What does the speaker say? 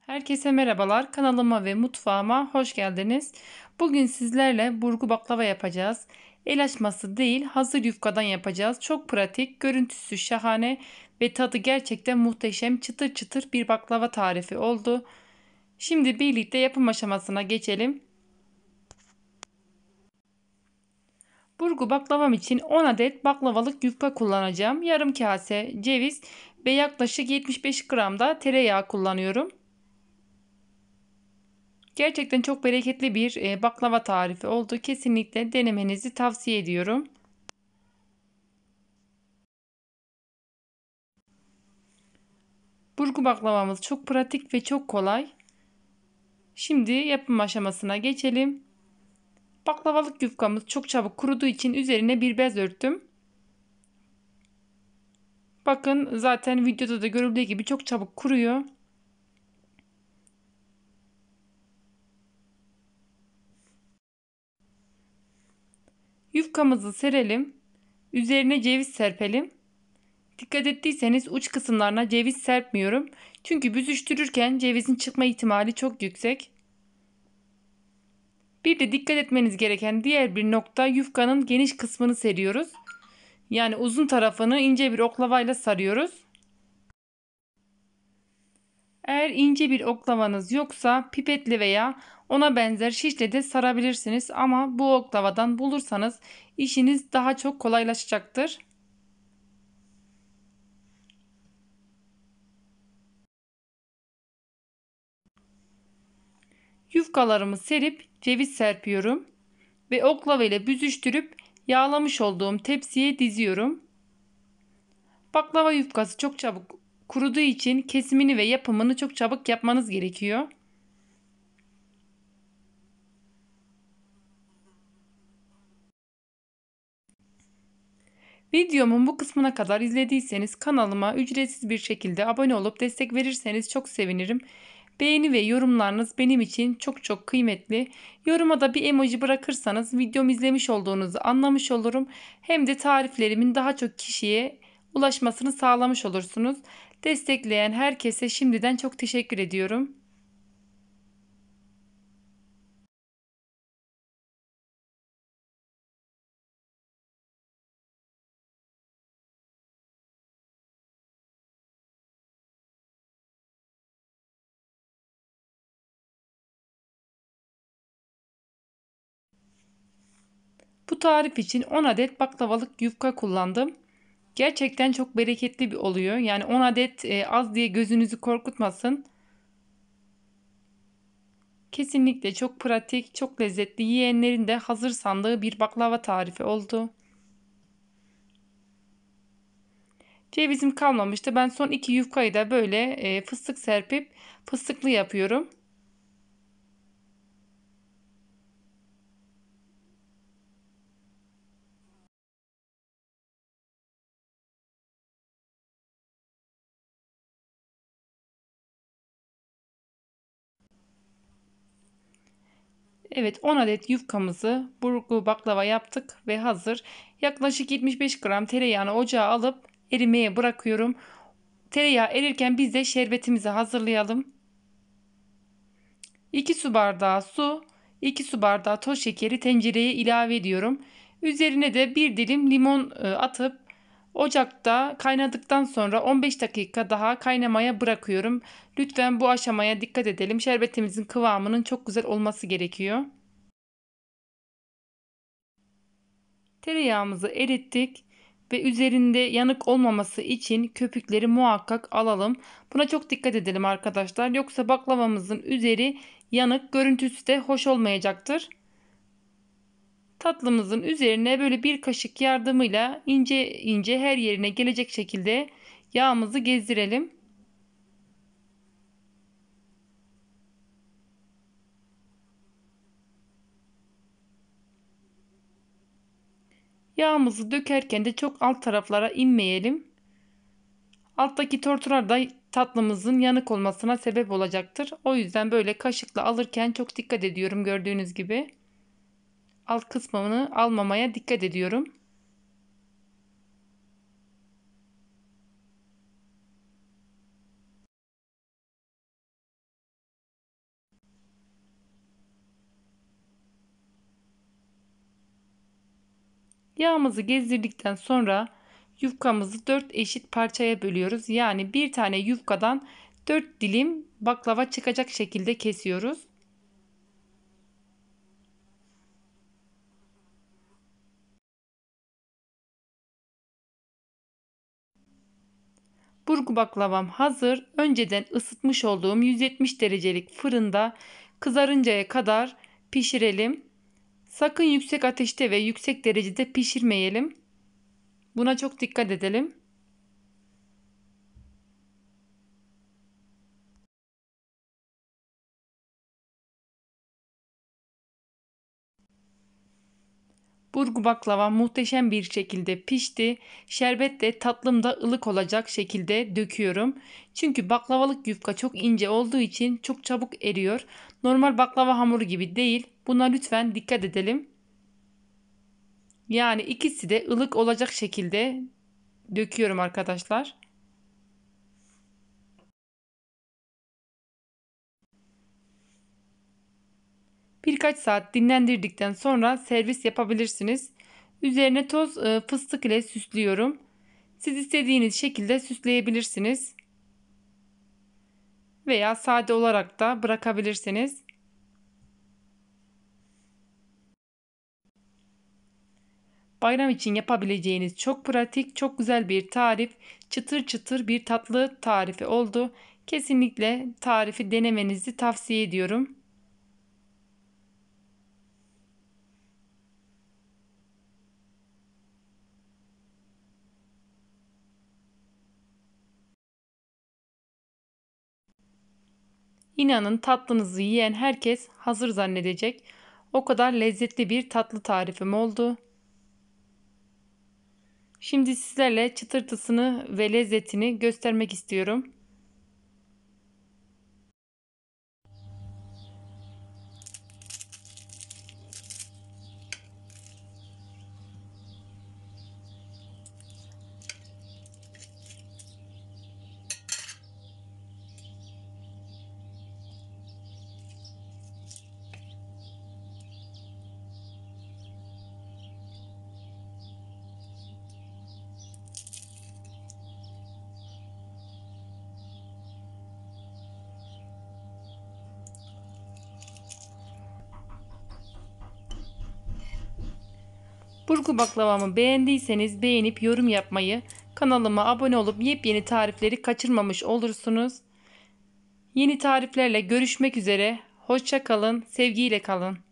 Herkese merhabalar. Kanalıma ve mutfağıma hoş geldiniz. Bugün sizlerle burgu baklava yapacağız. El açması değil, hazır yufkadan yapacağız. Çok pratik, görüntüsü şahane ve tadı gerçekten muhteşem çıtır çıtır bir baklava tarifi oldu. Şimdi birlikte yapım aşamasına geçelim. Burgu baklavam için 10 adet baklavalık yufka kullanacağım. Yarım kase ceviz ve yaklaşık 75 gram da tereyağı kullanıyorum. Gerçekten çok bereketli bir e, baklava tarifi oldu. Kesinlikle denemenizi tavsiye ediyorum. Burgu baklavamız çok pratik ve çok kolay. Şimdi yapım aşamasına geçelim. Baklavalık yufkamız çok çabuk kuruduğu için üzerine bir bez örttüm. Bakın zaten videoda da görüldüğü gibi çok çabuk kuruyor. Yufkamızı serelim. Üzerine ceviz serpelim. Dikkat ettiyseniz uç kısımlarına ceviz serpmiyorum. Çünkü büzüştürürken cevizin çıkma ihtimali çok yüksek. Bir de dikkat etmeniz gereken diğer bir nokta yufkanın geniş kısmını seriyoruz. Yani uzun tarafını ince bir oklavayla sarıyoruz. Eğer ince bir oklavanız yoksa pipetli veya ona benzer şişle de sarabilirsiniz ama bu oklavadan bulursanız işiniz daha çok kolaylaşacaktır. Yufkalarımı serip ceviz serpiyorum ve oklava ile büzüştürüp yağlamış olduğum tepsiye diziyorum. Baklava yufkası çok çabuk Kuruduğu için kesimini ve yapımını çok çabuk yapmanız gerekiyor. Videomun bu kısmına kadar izlediyseniz kanalıma ücretsiz bir şekilde abone olup destek verirseniz çok sevinirim. Beğeni ve yorumlarınız benim için çok çok kıymetli. Yoruma da bir emoji bırakırsanız videomu izlemiş olduğunuzu anlamış olurum. Hem de tariflerimin daha çok kişiye ulaşmasını sağlamış olursunuz. Destekleyen herkese şimdiden çok teşekkür ediyorum. Bu tarif için 10 adet baklavalık yufka kullandım. Gerçekten çok bereketli bir oluyor. Yani 10 adet e, az diye gözünüzü korkutmasın. Kesinlikle çok pratik, çok lezzetli yiyenlerin de hazır sandığı bir baklava tarifi oldu. Cevizim kalmamıştı. Ben son iki yufkayı da böyle e, fıstık serpip fıstıklı yapıyorum. Evet 10 adet yufkamızı burgu baklava yaptık ve hazır. Yaklaşık 75 gram tereyağını ocağa alıp erimeye bırakıyorum. Tereyağı erirken biz de şerbetimizi hazırlayalım. 2 su bardağı su, 2 su bardağı toz şekeri tencereye ilave ediyorum. Üzerine de bir dilim limon e, atıp Ocakta kaynadıktan sonra 15 dakika daha kaynamaya bırakıyorum. Lütfen bu aşamaya dikkat edelim. Şerbetimizin kıvamının çok güzel olması gerekiyor. Tereyağımızı erittik ve üzerinde yanık olmaması için köpükleri muhakkak alalım. Buna çok dikkat edelim arkadaşlar. Yoksa baklavamızın üzeri yanık görüntüsü de hoş olmayacaktır. Tatlımızın üzerine böyle bir kaşık yardımıyla ince ince her yerine gelecek şekilde yağımızı gezdirelim. Yağımızı dökerken de çok alt taraflara inmeyelim. Alttaki tortular da tatlımızın yanık olmasına sebep olacaktır. O yüzden böyle kaşıkla alırken çok dikkat ediyorum gördüğünüz gibi alt kısmını almamaya dikkat ediyorum. Yağımızı gezdirdikten sonra yufkamızı 4 eşit parçaya bölüyoruz. Yani bir tane yufkadan 4 dilim baklava çıkacak şekilde kesiyoruz. Burgu baklavam hazır. Önceden ısıtmış olduğum 170 derecelik fırında kızarıncaya kadar pişirelim. Sakın yüksek ateşte ve yüksek derecede pişirmeyelim. Buna çok dikkat edelim. Burgu baklava muhteşem bir şekilde pişti. Şerbet de tatlım da ılık olacak şekilde döküyorum. Çünkü baklavalık yufka çok ince olduğu için çok çabuk eriyor. Normal baklava hamuru gibi değil. Buna lütfen dikkat edelim. Yani ikisi de ılık olacak şekilde döküyorum arkadaşlar. birkaç saat dinlendirdikten sonra servis yapabilirsiniz. Üzerine toz e, fıstık ile süslüyorum. Siz istediğiniz şekilde süsleyebilirsiniz. Veya sade olarak da bırakabilirsiniz. Bayram için yapabileceğiniz çok pratik, çok güzel bir tarif, çıtır çıtır bir tatlı tarifi oldu. Kesinlikle tarifi denemenizi tavsiye ediyorum. İnanın tatlınızı yiyen herkes hazır zannedecek. O kadar lezzetli bir tatlı tarifim oldu. Şimdi sizlerle çıtırtısını ve lezzetini göstermek istiyorum. Burgu baklavamı beğendiyseniz beğenip yorum yapmayı, kanalıma abone olup yepyeni tarifleri kaçırmamış olursunuz. Yeni tariflerle görüşmek üzere. Hoşça kalın, sevgiyle kalın.